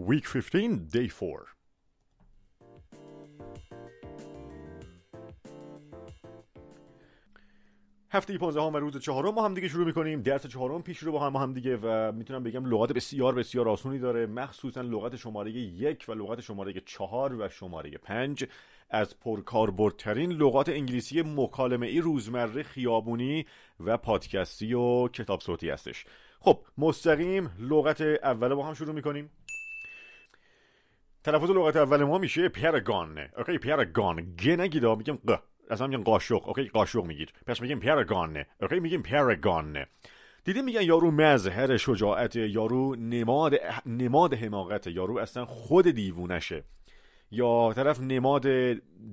Week 15, Day 4. هفته 15 هم و روز چهارم ما هم دیگه شروع میکنیم درس چهارم پیش رو با هم هم دیگه و میتونم بگم لغت بسیار بسیار آسونی داره مخصوصا لغت شماره یک و لغت شماره چهار و شماره پنج از پرکاربردترین لغات انگلیسی مکالمه ای روزمره خیابونی و پادکستی و کتاب صوتی هستش خب مستقیم لغت اول با هم شروع میکنیم تلفظ لغت اول ما میشه پرگان اوکی پرگان گ نگیدا میگیم ق اصلا میگن قاشق اوکی قاشق میگید پس میگیم پرگان اوکی میگیم پرگان دیدی میگن یارو مظهر شجاعت یارو نماد نماد حماقت یارو اصلا خود دیوونشه یا طرف نماد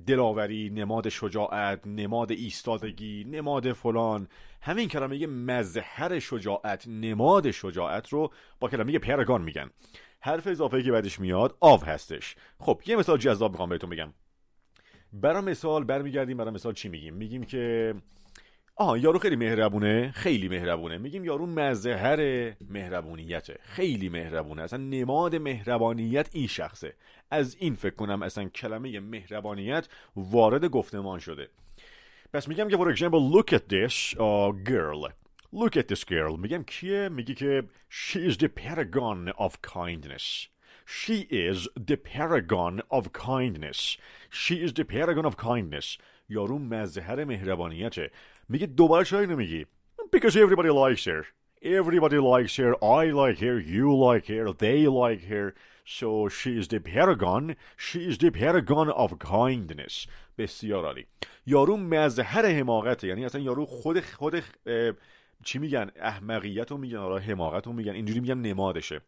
دلاوری نماد شجاعت نماد ایستادگی نماد فلان همین کلمه مظهر شجاعت نماد شجاعت رو با کلمه پرگان میگن حرف اضافه که بعدش میاد آو هستش خب یه مثال جذاب میخوام بهتون بگم برای مثال برمیگردیم برای مثال چی میگیم میگیم که آها یارو خیلی مهربونه خیلی مهربونه میگیم یارو مظهر مهربونیته خیلی مهربونه اصلا نماد مهربانیت این شخصه از این فکر کنم اصلا کلمه مهربانیت وارد گفتمان شده پس میگم که for example look at this uh, girl Look at this girl, میگم کیه؟ میگی که She is the paragon of kindness. She is the paragon of kindness. She is the paragon of kindness. یارو مظهر مهربانیته. میگه دوباره چرا اینو میگی؟ Because everybody likes her. Everybody likes her. I like her. You like her. They like her. So she is the paragon. She is the paragon of kindness. بسیار عالی. یارو مظهر حماقته. یعنی اصلا یارو خود خود چی میگن احمقیت رو میگن آره حماقت رو میگن اینجوری میگن نمادشه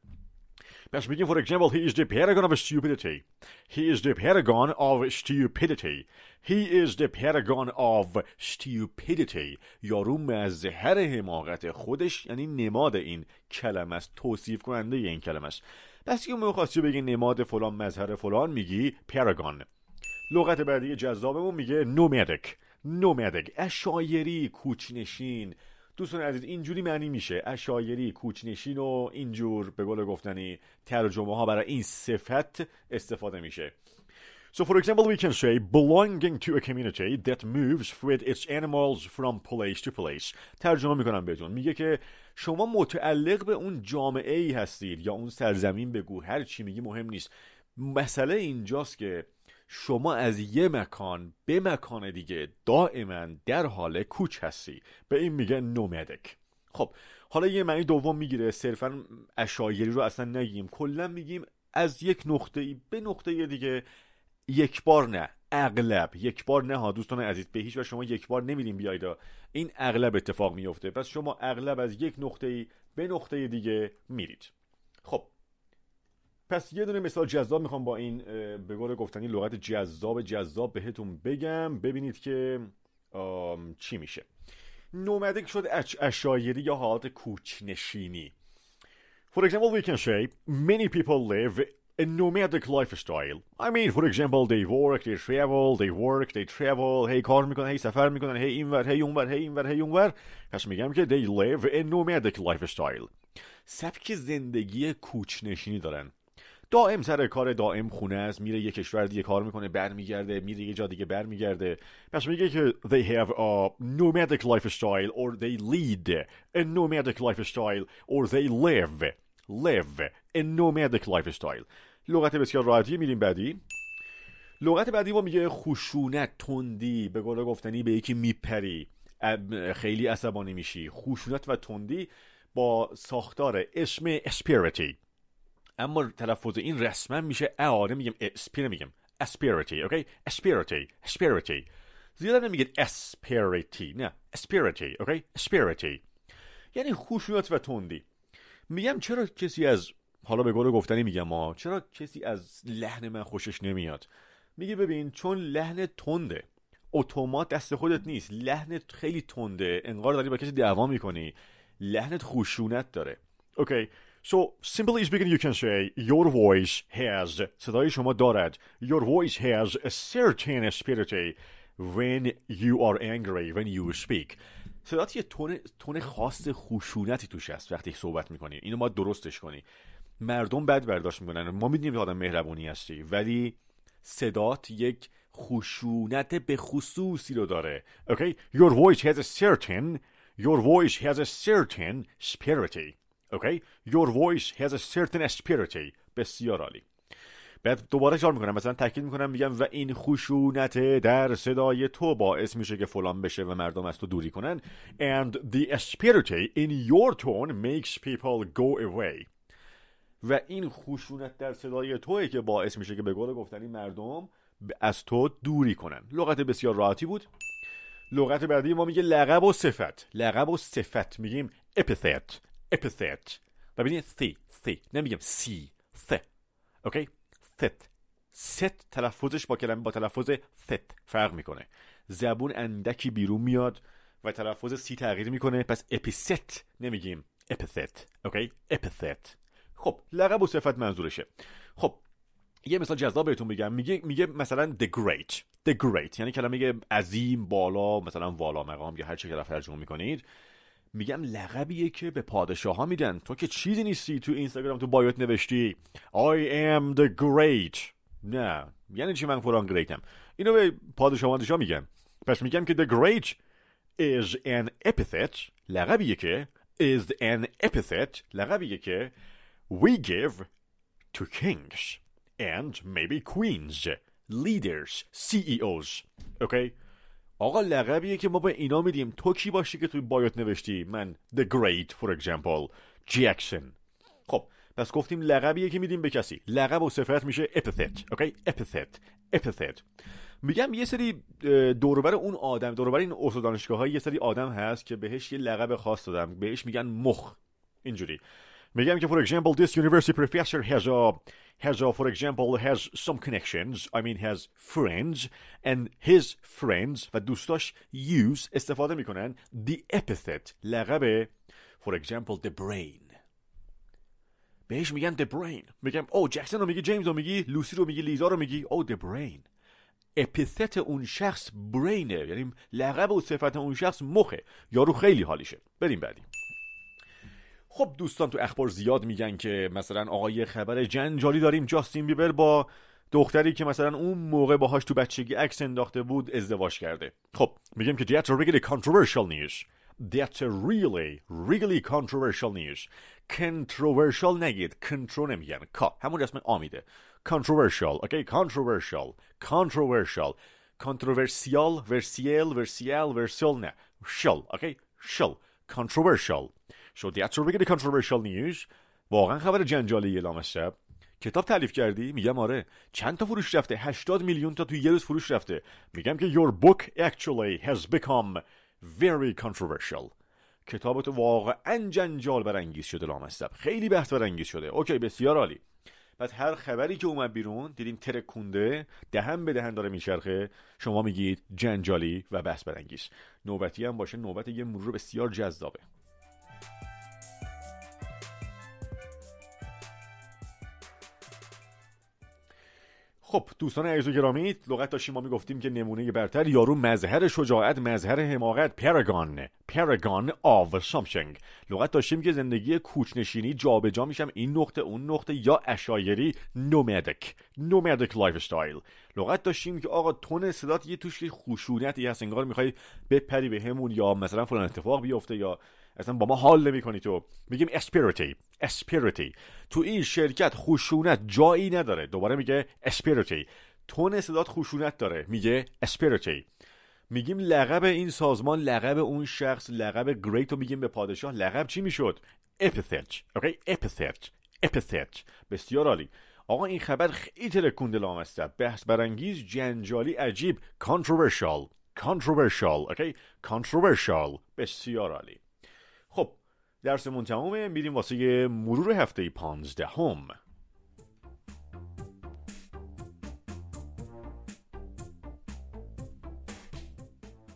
پس میگیم for example he is the paragon of stupidity he is the paragon of stupidity he is the paragon of stupidity یارو مظهر حماقت خودش یعنی نماد این کلمه است توصیف کننده این کلمه است پس که میخواستی بگی نماد فلان مظهر فلان میگی پیرگان لغت بعدی جذابمون میگه نومدک نومدک اشایری کوچنشین دوستان عزیز اینجوری معنی میشه اشایری کوچنشین و اینجور به قول گفتنی ترجمه ها برای این صفت استفاده میشه So for example we can say belonging to a community that moves with its animals from place to place ترجمه میکنم بهتون میگه که شما متعلق به اون جامعه ای هستید یا اون سرزمین بگو هر چی میگی مهم نیست مسئله اینجاست که شما از یه مکان به مکان دیگه دائما در حال کوچ هستی به این میگن نومدک خب حالا یه معنی دوم میگیره صرفا اشایری رو اصلا نگیم کلا میگیم از یک نقطه ای به نقطه دیگه یک بار نه اغلب یک بار نه ها دوستان عزیز به هیچ و شما یک بار نمیدیم بیاید این اغلب اتفاق میفته پس شما اغلب از یک نقطه ای به نقطه دیگه میرید خب پس یه دونه مثال جذاب میخوام با این به قول گفتنی لغت جذاب جذاب بهتون بگم ببینید که چی میشه نومدک شد اش اشایری یا حالت کوچنشینی For example, we can say many people live a nomadic lifestyle. I mean, for example, they work, they travel, they work, they travel. هی کار میکنن, هی سفر میکنن, هی اینور, Hey اونور, هی اینور, هی اونور. پس میگم که they live a nomadic lifestyle. سبک زندگی کوچنشینی دارن. دائم سر کار دائم خونه است میره یه کشور دیگه کار میکنه برمیگرده میره یه جا دیگه برمیگرده پس میگه که they have a nomadic lifestyle or they lead a nomadic lifestyle or they live live a nomadic lifestyle لغت بسیار راحتی میریم بعدی لغت بعدی ما میگه خشونت تندی به قول گفتنی به یکی میپری خیلی عصبانی میشی خشونت و تندی با ساختار اسم اسپیریتی اما تلفظ این رسما میشه اعانه میگم اسپی نمیگم اسپیریتی اوکی اسپیریتی اسپیریتی زیاد نمیگید اسپیریتی نه اسپیریتی اوکی اسپیریتی یعنی خوشونت و تندی میگم چرا کسی از حالا به قول گفتنی میگم ما چرا کسی از لحن من خوشش نمیاد میگه ببین چون لحن تنده اتومات دست خودت نیست لحن خیلی تنده انگار داری با کسی دعوا میکنی لحنت خوشونت داره اوکی So, simply speaking, you can say your voice has, صدای شما دارد. Your voice has a certain asperity when you are angry, when you speak. صدات یه تون, تون خاص خشونتی توش هست وقتی صحبت میکنی. اینو ما درستش کنی. مردم بد برداشت میکنن. ما میدونیم که آدم مهربونی هستی ولی صدات یک خشونت به خصوصی رو داره. Okay? Your voice has a certain Your voice has a certain spirity Okay? Your voice has a certain اسپیریتی بسیار عالی. بعد دوباره کار میکنم مثلا تاکید میکنم میگم و این خشونت در صدای تو باعث میشه که فلان بشه و مردم از تو دوری کنن and the asperity in your tone makes people go away و این خشونت در صدای توه که باعث میشه که به قول گفتنی مردم از تو دوری کنن لغت بسیار راحتی بود لغت بعدی ما میگه لقب و صفت لقب و صفت میگیم epithet و ببینید سی سی سی ث، اوکی ست ست تلفظش با کلمه با تلفظ ست فرق میکنه زبون اندکی بیرون میاد و تلفظ سی تغییر میکنه پس اپیست نمیگیم اپیثت اوکی اپیثت خب لقب و صفت منظورشه خب یه مثال جذاب بهتون بگم میگه میگه مثلا the great the great یعنی کلمه عظیم بالا مثلا والا مقام یا هر چه که ترجمه میکنید میگم لقبیه که به پادشاه ها میدن تو که چیزی نیستی تو اینستاگرام تو بایوت نوشتی I am the great نه یعنی چی من فلان گریتم اینو به پادشاه ها میگم پس میگم که the great is an epithet لقبیه که is an epithet لقبیه که we give to kings and maybe queens leaders CEOs okay آقا لقبیه که ما به اینا میدیم تو کی باشی که توی بایوت نوشتی من the great for example Jackson خب پس گفتیم لقبیه که میدیم به کسی لقب و صفت میشه Epithet اوکی epithet epithet میگم یه سری دوربر اون آدم دوربر این استاد دانشگاه های یه سری آدم هست که بهش یه لقب خاص دادم بهش میگن مخ اینجوری میگم که for example this university professor has a has a for example has some connections I mean has friends and his friends و دوستاش use استفاده میکنن the epithet لقب for example the brain بهش میگن the brain میگم او جکسن رو میگی جیمز رو میگی لوسی رو میگی لیزا رو میگی او the brain اپیثت اون شخص برینه یعنی لقب و صفت اون شخص مخه یارو خیلی حالیشه بریم بعدی خب دوستان تو اخبار زیاد میگن که مثلا آقای خبر جنجالی داریم جاستین بیبر با دختری که مثلا اون موقع باهاش تو بچگی عکس انداخته بود ازدواج کرده خب میگم که دیت ریگلی کانتروورشال نیش دیت ریلی ریگلی کانتروورشال نیش کنتروورشال نگید کنترو نمیگن کا همون رسم آمیده کانتروورشال اوکی کانتروورشال کانتروورشال کانتروورسیال ورسیل ورسیل ورسیل نه شل اوکی شل کانتروورشال شد یه بگیری کانتروورشال نیوز واقعا خبر جنجالی اعلام شب کتاب تعلیف کردی میگم آره چند تا فروش رفته 80 میلیون تا توی یه روز فروش رفته میگم که your book actually has become very controversial کتابت واقعا جنجال برانگیز شده لامصب خیلی بحث برانگیز شده اوکی بسیار عالی بعد هر خبری که اومد بیرون دیدیم ترکونده دهن به دهن داره میچرخه شما میگید جنجالی و بحث برانگیز نوبتی هم باشه نوبت یه مرور بسیار جذابه خب دوستان عزیز و گرامی لغت داشتیم ما میگفتیم که نمونه برتر یارو مظهر شجاعت مظهر حماقت پرگان پرگان آو سامشنگ لغت داشتیم که زندگی کوچنشینی جابجا میشم این نقطه اون نقطه یا اشایری نومدک نومدک لایف استایل لغت داشتیم که آقا تون صدات یه توش خوشونتی هست انگار میخوای بپری بهمون همون یا مثلا فلان اتفاق بیفته یا اصلا با ما حال کنی تو میگیم اسپیریتی اسپیریتی تو این شرکت خشونت جایی نداره دوباره میگه اسپیریتی تون صدات خشونت داره میگه اسپیریتی میگیم لقب این سازمان لقب اون شخص لقب گریت میگیم به پادشاه لقب چی میشد اپیثت اوکی اپیثت اپیثت بسیار عالی آقا این خبر خیلی ترکون دلام بحث برانگیز جنجالی عجیب کانتروورشال controversial اوکی بسیار عالی درسمون تمومه میریم واسه مرور هفته 15 هم